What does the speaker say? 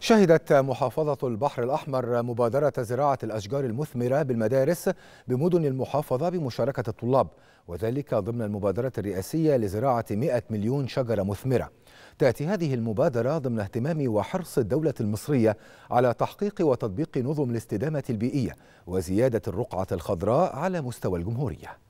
شهدت محافظة البحر الأحمر مبادرة زراعة الأشجار المثمرة بالمدارس بمدن المحافظة بمشاركة الطلاب وذلك ضمن المبادرة الرئاسية لزراعة 100 مليون شجرة مثمرة تأتي هذه المبادرة ضمن اهتمام وحرص الدولة المصرية على تحقيق وتطبيق نظم الاستدامة البيئية وزيادة الرقعة الخضراء على مستوى الجمهورية